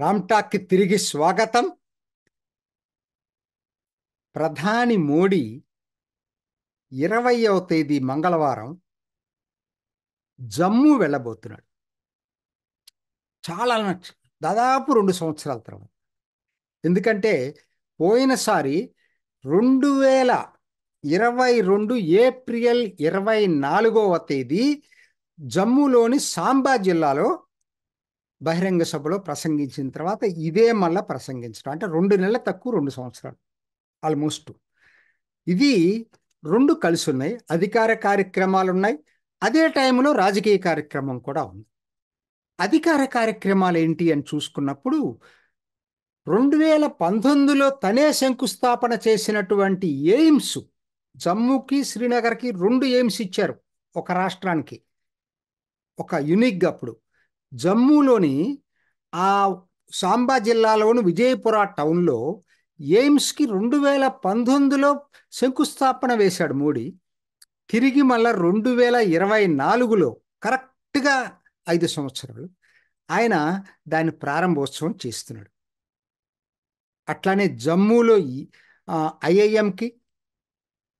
రామ్టాక్కి తిరిగి స్వాగతం ప్రధాని మోడీ ఇరవయవ తేదీ మంగళవారం జమ్మూ వెళ్ళబోతున్నాడు చాలా దాదాపు రెండు సంవత్సరాల తర్వాత ఎందుకంటే పోయినసారి రెండు వేల ఇరవై రెండు ఏప్రిల్ ఇరవై నాలుగవ తేదీ జమ్మూలోని సాంబా జిల్లాలో బహిరంగ సభలో ప్రసంగించిన తర్వాత ఇదే మళ్ళీ ప్రసంగించడం అంటే రెండు నెలల తక్కువ రెండు సంవత్సరాలు ఆల్మోస్ట్ ఇది రెండు కలిసి ఉన్నాయి అధికార కార్యక్రమాలు ఉన్నాయి అదే టైంలో రాజకీయ కార్యక్రమం కూడా ఉంది అధికార కార్యక్రమాలు ఏంటి అని చూసుకున్నప్పుడు రెండు వేల పంతొమ్మిదిలో తనే శంకుస్థాపన చేసినటువంటి ఎయిమ్స్ జమ్మూకి శ్రీనగర్కి రెండు ఎయిమ్స్ ఇచ్చారు ఒక రాష్ట్రానికి ఒక యునిక్ అప్పుడు జమ్మూలోని ఆ సాంబా జిల్లాలోని విజయపుర టౌన్లో ఎయిమ్స్కి రెండు వేల పంతొమ్మిదిలో శంకుస్థాపన వేశాడు మోడీ తిరిగి మళ్ళా రెండు వేల ఇరవై నాలుగులో కరెక్ట్గా ఐదు సంవత్సరాలు ఆయన దాని ప్రారంభోత్సవం చేస్తున్నాడు అట్లానే జమ్మూలో ఐఐఎంకి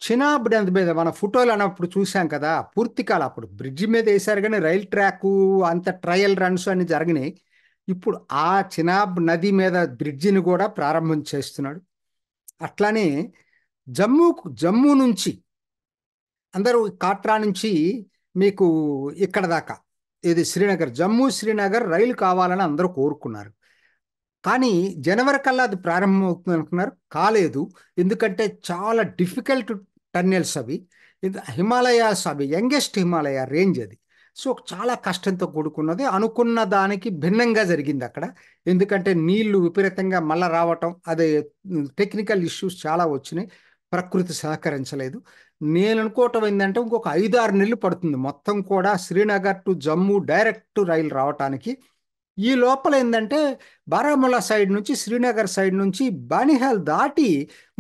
చినాబ్ డ్యామ్ మీద మన ఫోటోలు అన్నప్పుడు చూసాం కదా పూర్తికాల అప్పుడు బ్రిడ్జి మీద వేశారు కానీ రైల్ ట్రాక్ అంత ట్రయల్ రన్స్ అన్ని జరిగినాయి ఇప్పుడు ఆ చినాబ్ నది మీద బ్రిడ్జిని కూడా ప్రారంభం చేస్తున్నాడు అట్లానే జమ్మూకు జమ్మూ నుంచి అందరూ కాట్రా నుంచి మీకు ఇక్కడ దాకా ఇది శ్రీనగర్ జమ్మూ శ్రీనగర్ రైలు కావాలని అందరూ కోరుకున్నారు కానీ జనవరి కల్లా అది ప్రారంభమవుతుంది అనుకున్నారు కాలేదు ఎందుకంటే చాలా డిఫికల్ట్ టన్నెల్స్ అవి ఇది హిమాలయాస్ అవి యంగెస్ట్ హిమాలయ రేంజ్ అది సో చాలా కష్టంతో కూడుకున్నది అనుకున్న దానికి భిన్నంగా జరిగింది అక్కడ ఎందుకంటే నీళ్లు విపరీతంగా మళ్ళా రావటం అదే టెక్నికల్ ఇష్యూస్ చాలా వచ్చినాయి ప్రకృతి సహకరించలేదు నేను అనుకోవటం ఏంటంటే ఇంకొక ఐదు ఆరు నెలలు పడుతుంది మొత్తం కూడా శ్రీనగర్ టు జమ్మూ డైరెక్ట్ రైలు రావటానికి ఈ లోపల ఏంటంటే బారాముల్లా సైడ్ నుంచి శ్రీనగర్ సైడ్ నుంచి బనిహాల్ దాటి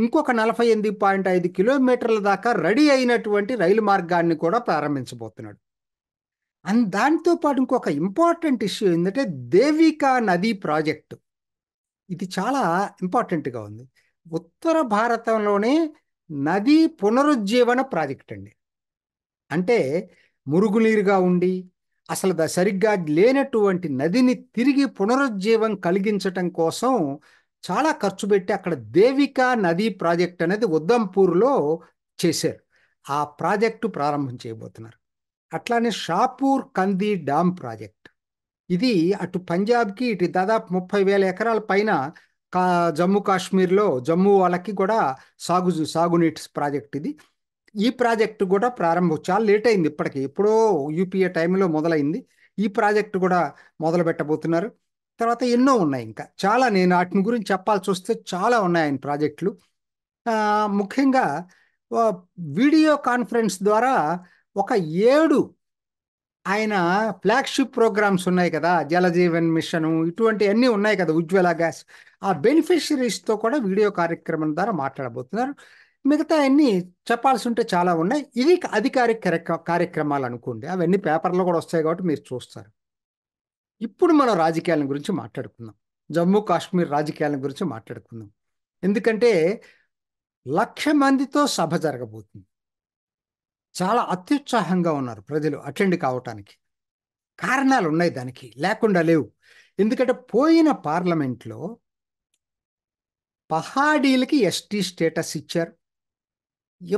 ఇంకొక నలభై ఎనిమిది పాయింట్ ఐదు కిలోమీటర్ల దాకా రెడీ అయినటువంటి రైలు మార్గాన్ని కూడా ప్రారంభించబోతున్నాడు అండ్ దాంతోపాటు ఇంకొక ఇంపార్టెంట్ ఇష్యూ ఏంటంటే దేవికా నది ప్రాజెక్టు ఇది చాలా ఇంపార్టెంట్గా ఉంది ఉత్తర భారతంలోనే నదీ పునరుజ్జీవన ప్రాజెక్ట్ అండి అంటే మురుగునీరుగా ఉండి అసలు సరిగ్గా లేనటువంటి నదిని తిరిగి పునరుజ్జీవం కలిగించటం కోసం చాలా ఖర్చు పెట్టి అక్కడ దేవికా నది ప్రాజెక్ట్ అనేది ఉద్దంపూర్లో చేశారు ఆ ప్రాజెక్టు ప్రారంభం చేయబోతున్నారు అట్లానే షాపూర్ కంది డామ్ ప్రాజెక్ట్ ఇది అటు పంజాబ్కి ఇటు దాదాపు ముప్పై వేల ఎకరాల పైన కా జమ్మూ కాశ్మీర్లో జమ్మూ వాళ్ళకి కూడా సాగు సాగునీటి ప్రాజెక్ట్ ఇది ఈ ప్రాజెక్టు కూడా ప్రారంభం చాలా లేట్ అయింది ఇప్పటికి ఎప్పుడో యూపీఏ టైంలో మొదలైంది ఈ ప్రాజెక్టు కూడా మొదలు పెట్టబోతున్నారు తర్వాత ఎన్నో ఉన్నాయి ఇంకా చాలా నేను వాటిని గురించి చెప్పాల్సి వస్తే చాలా ఉన్నాయి ఆయన ప్రాజెక్టులు ముఖ్యంగా వీడియో కాన్ఫరెన్స్ ద్వారా ఒక ఏడు ఆయన ఫ్లాగ్షిప్ ప్రోగ్రామ్స్ ఉన్నాయి కదా జలజీవన్ మిషను ఇటువంటి అన్నీ ఉన్నాయి కదా ఉజ్వల గ్యాస్ ఆ బెనిఫిషరీస్తో కూడా వీడియో కార్యక్రమం ద్వారా మాట్లాడబోతున్నారు మిగతా అన్ని చెప్పాల్సి ఉంటే చాలా ఉన్నాయి ఇది అధికారిక కార్యక్రమాలు అనుకోండి అవన్నీ పేపర్లో కూడా వస్తాయి కాబట్టి మీరు చూస్తారు ఇప్పుడు మనం రాజకీయాల గురించి మాట్లాడుకుందాం జమ్మూ కాశ్మీర్ రాజకీయాల గురించి మాట్లాడుకుందాం ఎందుకంటే లక్ష మందితో సభ జరగబోతుంది చాలా అత్యుత్సాహంగా ఉన్నారు ప్రజలు అటెండ్ కావటానికి కారణాలు ఉన్నాయి దానికి లేకుండా లేవు ఎందుకంటే పోయిన పార్లమెంట్లో పహాడీలకి ఎస్టీ స్టేటస్ ఇచ్చారు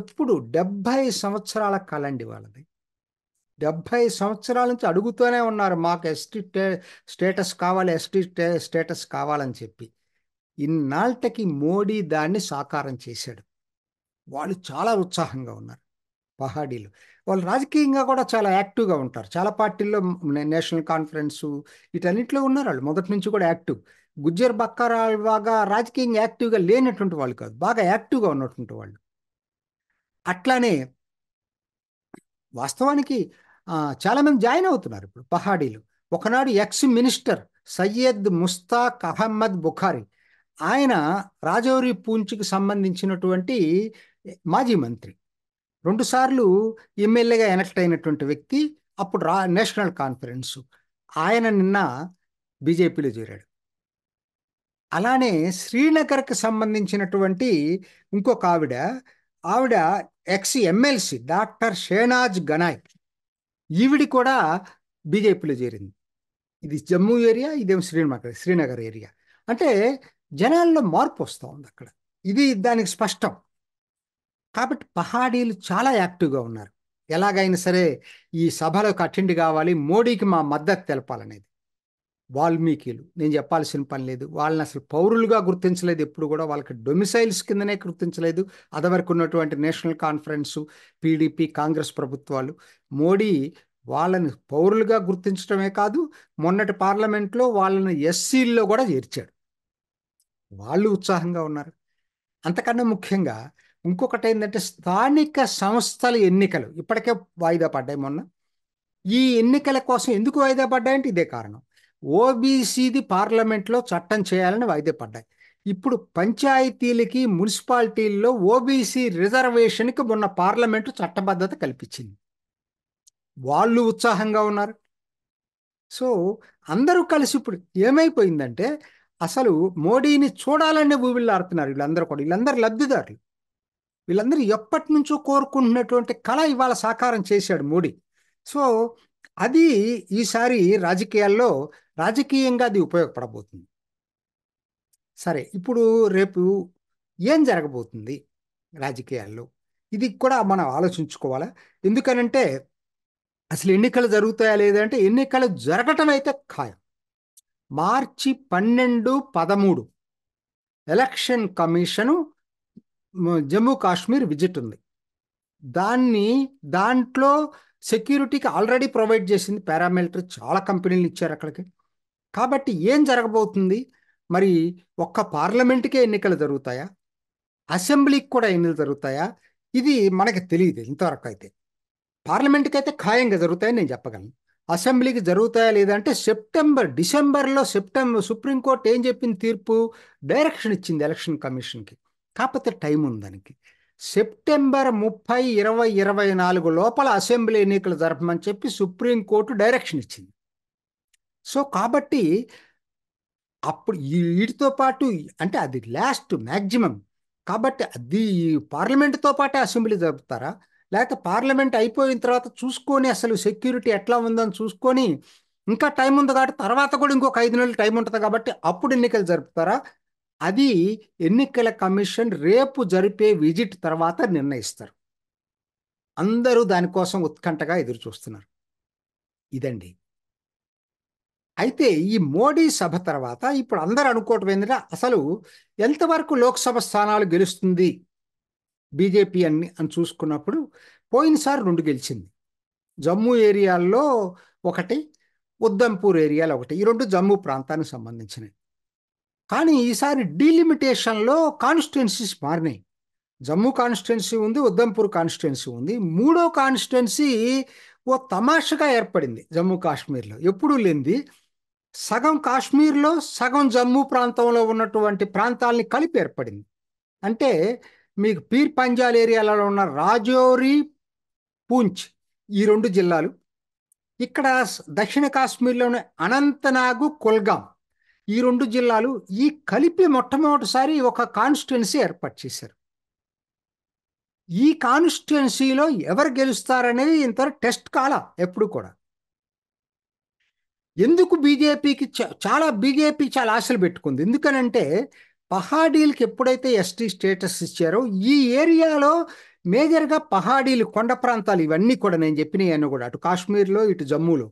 ఎప్పుడు డెబ్భై సంవత్సరాల కాలండి వాళ్ళది డెబ్భై సంవత్సరాల నుంచి అడుగుతూనే ఉన్నారు మాకు ఎస్టీ స్టేటస్ కావాలి ఎస్టీ స్టేటస్ కావాలని చెప్పి ఇన్నాళ్ళకి మోడీ దాన్ని సాకారం చేశాడు వాళ్ళు చాలా ఉత్సాహంగా ఉన్నారు పహాడీలు వాళ్ళు రాజకీయంగా కూడా చాలా యాక్టివ్గా ఉంటారు చాలా పార్టీల్లో నేషనల్ కాన్ఫరెన్సు వీటన్నిటిలో ఉన్నారు వాళ్ళు మొదటి నుంచి కూడా యాక్టివ్ గుజ్జర్ బక్కారాలు బాగా రాజకీయంగా యాక్టివ్గా లేనటువంటి వాళ్ళు కాదు బాగా యాక్టివ్గా ఉన్నటువంటి వాళ్ళు అట్లానే వాస్తవానికి చాలామంది జాయిన్ అవుతున్నారు ఇప్పుడు పహాడీలు ఒకనాడు ఎక్స్ మినిస్టర్ సయ్యద్ ముస్తాక్ అహ్మద్ బుఖారి ఆయన రాజౌరి పూంచ్కి సంబంధించినటువంటి మాజీ మంత్రి రెండుసార్లు ఎమ్మెల్యేగా ఎలక్ట్ అయినటువంటి వ్యక్తి అప్పుడు రా నేషనల్ కాన్ఫరెన్స్ ఆయన నిన్న బీజేపీలో చేరాడు అలానే శ్రీనగర్కి సంబంధించినటువంటి ఇంకొక ఆవిడ ఆవిడ ex MLC doctor Shehnaz Ganai ఈవిడి కూడా బీజేపీలో చేరింది ఇది జమ్మూ ఏరియా ఇదేమి శ్రీనగర్ శ్రీనగర్ ఏరియా అంటే జనాల్లో మార్పు వస్తూ ఉంది అక్కడ ఇది దానికి స్పష్టం కాబట్టి పహాడీలు చాలా యాక్టివ్గా ఉన్నారు ఎలాగైనా సరే ఈ సభలకు అటెండ్ కావాలి మోడీకి మా మద్దతు తెలపాలనేది వాల్మీకిలు నేను చెప్పాల్సిన పని లేదు వాళ్ళని అసలు పౌరులుగా గుర్తించలేదు ఎప్పుడు కూడా వాళ్ళకి డొమిసైల్స్ కిందనే గుర్తించలేదు అదవరకు ఉన్నటువంటి నేషనల్ కాన్ఫరెన్సు పీడీపీ కాంగ్రెస్ ప్రభుత్వాలు మోడీ వాళ్ళని పౌరులుగా గుర్తించడమే కాదు మొన్నటి పార్లమెంట్లో వాళ్ళని ఎస్సీల్లో కూడా చేర్చాడు వాళ్ళు ఉత్సాహంగా ఉన్నారు అంతకన్నా ముఖ్యంగా ఇంకొకటి ఏంటంటే స్థానిక సంస్థల ఎన్నికలు ఇప్పటికే వాయిదా పడ్డాయి మొన్న ఈ ఎన్నికల కోసం ఎందుకు వాయిదా పడ్డాయంటే ఇదే కారణం ఓబీసీది పార్లమెంట్లో చట్టం చేయాలని వాయిదా పడ్డాయి ఇప్పుడు పంచాయతీలకి మున్సిపాలిటీల్లో ఓబీసీ రిజర్వేషన్కి మొన్న పార్లమెంటు చట్టబద్ధత కల్పించింది వాళ్ళు ఉత్సాహంగా ఉన్నారు సో అందరూ కలిసి ఇప్పుడు ఏమైపోయిందంటే అసలు మోడీని చూడాలనే ఆడుతున్నారు వీళ్ళందరూ కూడా వీళ్ళందరూ లబ్ధిదారులు వీళ్ళందరూ ఎప్పటి నుంచో కోరుకుంటున్నటువంటి కళ ఇవాళ సాకారం చేశాడు మోడీ సో అది ఈసారి రాజకీయాల్లో రాజకీయంగా అది ఉపయోగపడబోతుంది సరే ఇప్పుడు రేపు ఏం జరగబోతుంది రాజకీయాల్లో ఇది కూడా మనం ఆలోచించుకోవాలి ఎందుకనంటే అసలు ఎన్నికలు జరుగుతాయా లేదంటే ఎన్నికలు జరగటం అయితే ఖాయం మార్చి పన్నెండు పదమూడు election commission Jammu Kashmir visit ఉంది దాన్ని దాంట్లో సెక్యూరిటీకి ఆల్రెడీ ప్రొవైడ్ చేసింది పారామిలిటరీ చాలా కంపెనీలు ఇచ్చారు అక్కడికి కాబట్టి ఏం జరగబోతుంది మరి ఒక్క పార్లమెంటుకే ఎన్నికలు జరుగుతాయా అసెంబ్లీకి కూడా ఎన్నికలు జరుగుతాయా ఇది మనకి తెలియదు ఇంతవరకు అయితే పార్లమెంట్కి అయితే ఖాయంగా జరుగుతాయని నేను చెప్పగలను అసెంబ్లీకి జరుగుతాయా లేదంటే సెప్టెంబర్ డిసెంబర్లో సెప్టెంబర్ సుప్రీంకోర్టు ఏం చెప్పింది తీర్పు డైరెక్షన్ ఇచ్చింది ఎలక్షన్ కమిషన్కి కాకపోతే టైం ఉంది దానికి సెప్టెంబర్ ముప్పై ఇరవై ఇరవై నాలుగు లోపల అసెంబ్లీ ఎన్నికలు జరపమని చెప్పి సుప్రీంకోర్టు డైరెక్షన్ ఇచ్చింది సో కాబట్టి అప్పుడు వీటితో పాటు అంటే అది లాస్ట్ మ్యాక్సిమం కాబట్టి అది పార్లమెంట్తో పాటే అసెంబ్లీ జరుపుతారా లేకపోతే పార్లమెంట్ అయిపోయిన తర్వాత చూసుకొని అసలు సెక్యూరిటీ ఎట్లా ఉందని చూసుకొని ఇంకా టైం ఉంది కాబట్టి తర్వాత కూడా ఇంకొక ఐదు నెలలు టైం ఉంటుంది కాబట్టి అప్పుడు ఎన్నికలు జరుపుతారా అది ఎన్నికల కమిషన్ రేపు జరిపే విజిట్ తర్వాత నిర్ణయిస్తారు అందరూ దానికోసం ఉత్కంఠగా ఎదురు చూస్తున్నారు ఇదండి అయితే ఈ మోడీ సభ తర్వాత ఇప్పుడు అందరు అనుకోవటం ఏంటంటే అసలు ఎంతవరకు లోక్సభ స్థానాలు గెలుస్తుంది బీజేపీ అని అని చూసుకున్నప్పుడు పోయినసారి రెండు గెలిచింది జమ్మూ ఏరియాల్లో ఒకటి ఉద్దంపూర్ ఏరియాలో ఒకటి ఈ రెండు జమ్మూ ప్రాంతానికి సంబంధించినవి కానీ ఈసారి డీలిమిటేషన్లో కాన్స్టిట్యున్సీస్ మారినాయి జమ్మూ కాన్స్టిట్యున్సీ ఉంది ఉద్దంపూర్ కాన్స్టిట్యున్సీ ఉంది మూడో కాన్స్టిట్యున్సీ ఓ తమాషగా ఏర్పడింది జమ్మూ కాశ్మీర్లో ఎప్పుడూ లేనిది సగం కాశ్మీర్లో సగం జమ్మూ ప్రాంతంలో ఉన్నటువంటి ప్రాంతాలని కలిపి ఏర్పడింది అంటే మీకు పీర్ పంజాల్ ఏరియాలలో ఉన్న రాజౌరి పూంచ్ ఈ రెండు జిల్లాలు ఇక్కడ దక్షిణ కాశ్మీర్లోని అనంతనాగు కొల్గాం ఈ రెండు జిల్లాలు ఈ కలిపి మొట్టమొదటిసారి ఒక కాన్స్టిట్యున్సీ ఏర్పాటు చేశారు ఈ కాన్స్టిట్యున్సీలో ఎవరు గెలుస్తారనేది ఇంత టెస్ట్ కాల ఎప్పుడు కూడా ఎందుకు బీజేపీకి చాలా బీజేపీ చాలా ఆశలు పెట్టుకుంది ఎందుకనంటే పహాడీలకు ఎప్పుడైతే ఎస్టీ స్టేటస్ ఇచ్చారో ఈ ఏరియాలో మేజర్గా పహాడీలు కొండ ప్రాంతాలు ఇవన్నీ కూడా నేను చెప్పినాయని కూడా అటు కాశ్మీర్లో ఇటు జమ్మూలో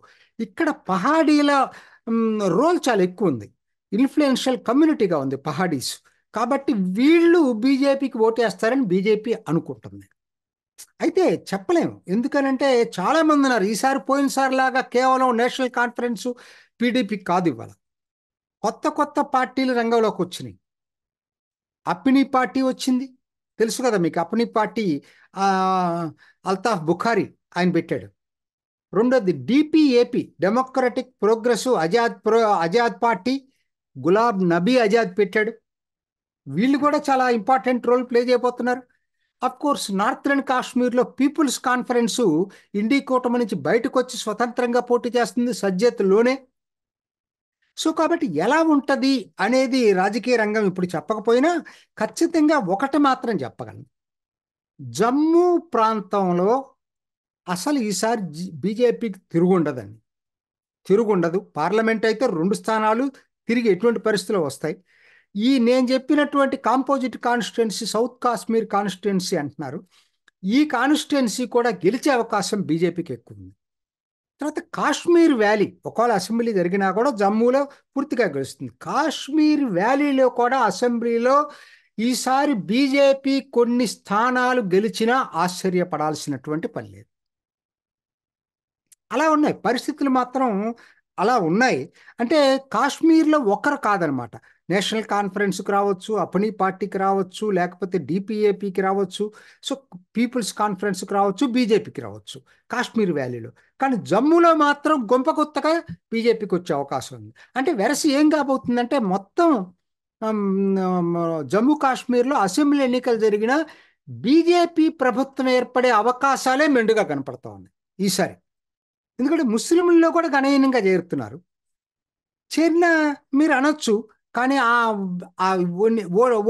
ఇక్కడ పహాడీల రోల్ చాలా ఎక్కువ ఉంది ఇన్ఫ్లుయెన్షియల్ కమ్యూనిటీగా ఉంది పహాడీస్ కాబట్టి వీళ్ళు బీజేపీకి ఓటేస్తారని బీజేపీ అనుకుంటుంది అయితే చెప్పలేము ఎందుకనంటే చాలా మంది ఉన్నారు ఈసారి పోయినసారి లాగా కేవలం నేషనల్ కాన్ఫరెన్స్ పీడీపీ కాదు ఇవాళ కొత్త కొత్త పార్టీలు రంగంలోకి వచ్చినాయి అప్పినీ పార్టీ వచ్చింది తెలుసు కదా మీకు అప్పినీ పార్టీ అల్తాఫ్ బుఖారి ఆయన పెట్టాడు రెండోది DPAP Democratic Progressive Azad pro Azad party గులాబ్ నబీ అజాద్ పెట్టాడు వీళ్ళు కూడా చాలా ఇంపార్టెంట్ రోల్ ప్లే చేయబోతున్నారు అఫ్ కోర్స్ అండ్ కాశ్మీర్లో పీపుల్స్ కాన్ఫరెన్సు ఇండీ కూటమి నుంచి బయటకు వచ్చి స్వతంత్రంగా పోటీ చేస్తుంది సజ్జత్లోనే సో కాబట్టి ఎలా ఉంటుంది అనేది రాజకీయ రంగం ఇప్పుడు చెప్పకపోయినా ఖచ్చితంగా ఒకటి మాత్రం చెప్పగలను జమ్మూ ప్రాంతంలో అసలు ఈసారి బీజేపీకి తిరుగుండదండి తిరుగుండదు పార్లమెంట్ అయితే రెండు స్థానాలు తిరిగి ఎటువంటి పరిస్థితులు వస్తాయి ఈ నేను చెప్పినటువంటి composite constituency south Kashmir constituency అంటున్నారు ఈ కాన్స్టిట్యున్సీ కూడా గెలిచే అవకాశం బీజేపీకి ఎక్కువ ఉంది తర్వాత కాశ్మీర్ వ్యాలీ ఒకవేళ అసెంబ్లీ జరిగినా కూడా జమ్మూలో పూర్తిగా గెలుస్తుంది కాశ్మీర్ వ్యాలీలో కూడా అసెంబ్లీలో ఈసారి బీజేపీ కొన్ని స్థానాలు గెలిచినా ఆశ్చర్యపడాల్సినటువంటి పని లేదు అలా ఉన్నాయి పరిస్థితులు మాత్రం అలా ఉన్నాయి అంటే కాశ్మీర్లో ఒకరు కాదనమాట నేషనల్ కాన్ఫరెన్స్కి రావచ్చు అపనీ పార్టీకి రావచ్చు లేకపోతే డిపిఏపికి రావచ్చు సో పీపుల్స్ కాన్ఫరెన్స్కి రావచ్చు బీజేపీకి రావచ్చు కాశ్మీర్ వ్యాలీలో కానీ జమ్మూలో మాత్రం గొంపకొత్తగా బీజేపీకి వచ్చే అవకాశం ఉంది అంటే వెరసి ఏం కాబోతుందంటే మొత్తం జమ్మూ కాశ్మీర్లో అసెంబ్లీ ఎన్నికలు జరిగిన బీజేపీ ప్రభుత్వం ఏర్పడే అవకాశాలే మెండుగా కనపడతా ఉన్నాయి ఈసారి ఎందుకంటే ముస్లింల్లో కూడా గణనీయంగా చేరుతున్నారు చేరిన మీరు అనొచ్చు కానీ ఆ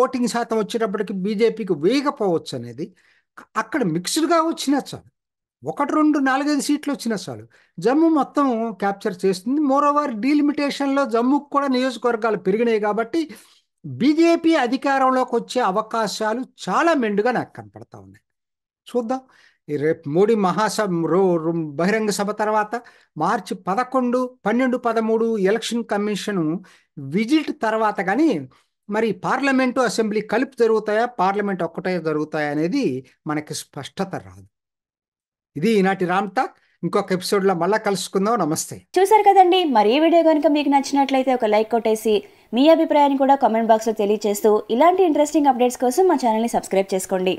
ఓటింగ్ శాతం వచ్చేటప్పటికి బీజేపీకి వేయకపోవచ్చు అనేది అక్కడ మిక్స్డ్గా వచ్చినా చాలు ఒకటి రెండు నాలుగైదు సీట్లు వచ్చినా చాలు జమ్మూ మొత్తం క్యాప్చర్ చేస్తుంది మోరోవర్ డీలిమిటేషన్లో జమ్మూకి కూడా నియోజకవర్గాలు పెరిగినాయి కాబట్టి బీజేపీ అధికారంలోకి వచ్చే అవకాశాలు చాలా మెండుగా నాకు కనపడతా ఉన్నాయి చూద్దాం రేపు మోడీ మహాసభ బహిరంగ సభ తర్వాత మార్చి పదకొండు పన్నెండు పదమూడు ఎలక్షన్ కమిషన్ విజిట్ తర్వాత కానీ మరి పార్లమెంటు అసెంబ్లీ కలిపి జరుగుతాయా పార్లమెంట్ ఒక్కటే జరుగుతాయా అనేది మనకి స్పష్టత రాదు ఇది ఈనాటి రామ్ టాక్ ఇంకొక ఎపిసోడ్ లో మళ్ళీ కలుసుకుందాం నమస్తే చూసారు కదండి మరి ఈ వీడియో కనుక మీకు నచ్చినట్లయితే ఒక లైక్ కొట్టేసి మీ అభిప్రాయాన్ని కూడా కామెంట్ బాక్స్ లో తెలియజేస్తూ ఇలాంటి ఇంట్రెస్టింగ్ అప్డేట్స్ కోసం మా ఛానల్ ని సబ్స్క్రైబ్ చేసుకోండి